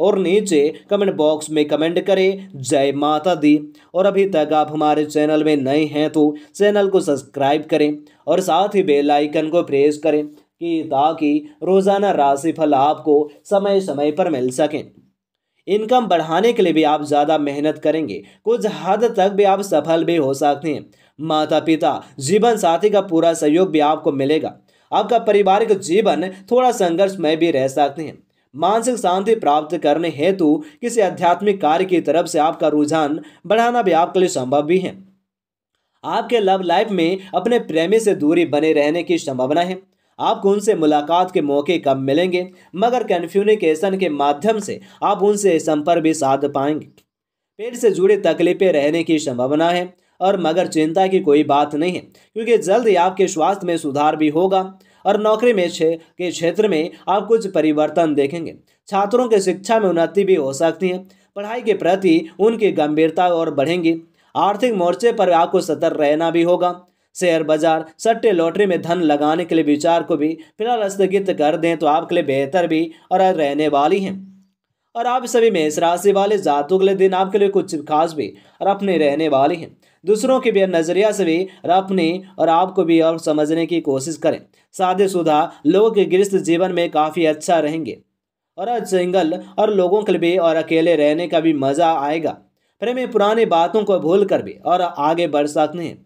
और नीचे comment box में कमेंट करें जय माता दी और अभी तक आप हमारे चैनल में नए हैं तो चैनल को सब्सक्राइब करें और साथ ही बेल आइकन को प्रेस करें कि ताकि रोज़ाना राशिफल आपको समय समय पर मिल सकें इनकम बढ़ाने के लिए भी आप ज़्यादा मेहनत करेंगे कुछ हद तक भी आप सफल भी हो सकते हैं माता पिता जीवन साथी का पूरा सहयोग भी आपको मिलेगा आपका पारिवारिक जीवन थोड़ा संघर्षमय भी रह सकते हैं मानसिक शांति प्राप्त करने हेतु किसी आध्यात्मिक कार्य की तरफ से आपका रुझान बढ़ाना भी आपके लिए संभव भी है आपके लव लाइफ में अपने प्रेमी से दूरी बने रहने की संभावना है आपको उनसे मुलाकात के मौके कम मिलेंगे मगर कन्फ्यूनिकेशन के माध्यम से आप उनसे संपर्क भी साध पाएंगे पेट से जुड़ी तकलीफें रहने की संभावना है और मगर चिंता की कोई बात नहीं है क्योंकि जल्द ही आपके स्वास्थ्य में सुधार भी होगा और नौकरी में के क्षेत्र में आप कुछ परिवर्तन देखेंगे छात्रों के शिक्षा में उन्नति भी हो सकती है पढ़ाई के प्रति उनकी गंभीरता और बढ़ेंगी आर्थिक मोर्चे पर आपको सतर्क रहना भी होगा शेयर बाजार सट्टे लॉटरी में धन लगाने के लिए विचार को भी फिलहाल स्थगित कर दें तो आपके लिए बेहतर भी और रहने वाली हैं और आप सभी मेष राशि वाले जातों के लिए दिन आपके लिए कुछ खास भी और अपने रहने वाले हैं दूसरों के भी नज़रिया से भी और अपने और आपको भी और समझने की कोशिश करें लोगों लोग गृहस्थ जीवन में काफ़ी अच्छा रहेंगे और सिंगल और लोगों के लिए और अकेले रहने का भी मज़ा आएगा प्रेमी पुरानी बातों को भूल कर भी और आगे बढ़ सकते हैं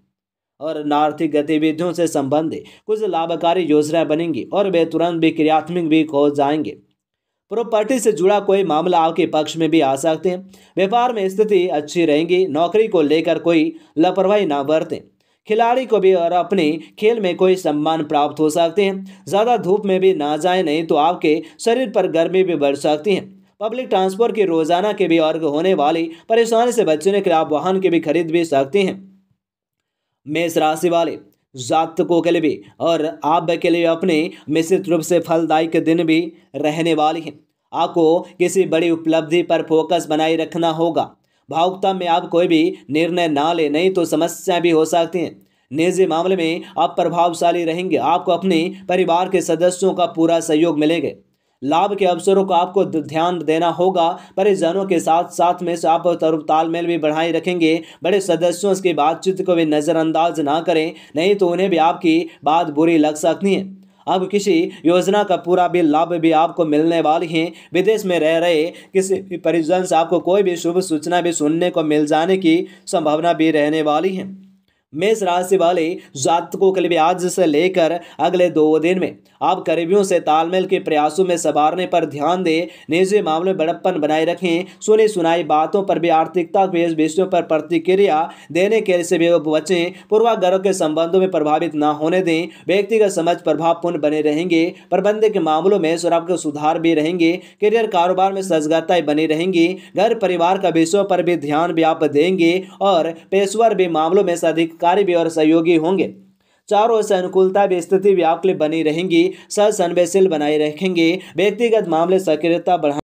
और आर्थिक गतिविधियों से संबंधित कुछ लाभकारी योजनाएं बनेंगी और वे तुरंत भी क्रियात्मक भी हो जाएंगे प्रॉपर्टी से जुड़ा कोई मामला आपके पक्ष में भी आ सकते हैं व्यापार में स्थिति अच्छी रहेगी नौकरी को लेकर कोई लापरवाही ना बरतें खिलाड़ी को भी और अपने खेल में कोई सम्मान प्राप्त हो सकते हैं ज़्यादा धूप में भी ना जाए नहीं तो आपके शरीर पर गर्मी भी बढ़ सकती है पब्लिक ट्रांसपोर्ट की रोजाना के भी अर्ग होने वाली परेशानी से बचने के लिए आप वाहन की भी खरीद भी सकते हैं मेष राशि वाले जातकों के लिए भी और आप के लिए अपने मिश्रित रूप से फलदायक दिन भी रहने वाले हैं आपको किसी बड़ी उपलब्धि पर फोकस बनाए रखना होगा भावुकता में आप कोई भी निर्णय ना ले नहीं तो समस्याएं भी हो सकती हैं निजी मामले में आप प्रभावशाली रहेंगे आपको अपने परिवार के सदस्यों का पूरा सहयोग मिलेगा लाभ के अवसरों को आपको ध्यान देना होगा परिजनों के साथ साथ में आप तालमेल भी बढ़ाए रखेंगे बड़े सदस्यों की बातचीत को भी नज़रअंदाज ना करें नहीं तो उन्हें भी आपकी बात बुरी लग सकती है अब किसी योजना का पूरा भी लाभ भी आपको मिलने वाली है विदेश में रह रहे किसी भी परिजन से आपको कोई भी शुभ सूचना भी सुनने को मिल जाने की संभावना भी रहने वाली है मेष राशि वाले जातकों के लिए आज से लेकर अगले दो दिन में आप करीबियों से तालमेल के प्रयासों में संवारने पर ध्यान दें निजी मामले में बड़प्पन बनाए रखें सुनी सुनाई बातों पर भी आर्थिकता के विषयों पर प्रतिक्रिया देने के लिए भी बचें पूर्वाग्रह के संबंधों में प्रभावित न होने दें व्यक्तिगत समझ प्रभावपूर्ण बने रहेंगे प्रबंध के मामलों में स्वराब के सुधार भी रहेंगे करियर कारोबार में सजगताएं बनी रहेंगी घर परिवार का विषयों पर भी ध्यान भी आप देंगे और पेशवर भी मामलों में से अधिक हितकारी भी और सहयोगी होंगे चारों से अनुकूलता भी स्थिति व्याकुल बनी रहेंगी सहसंवेशील बनाए रखेंगे व्यक्तिगत मामले सक्रियता बढ़ा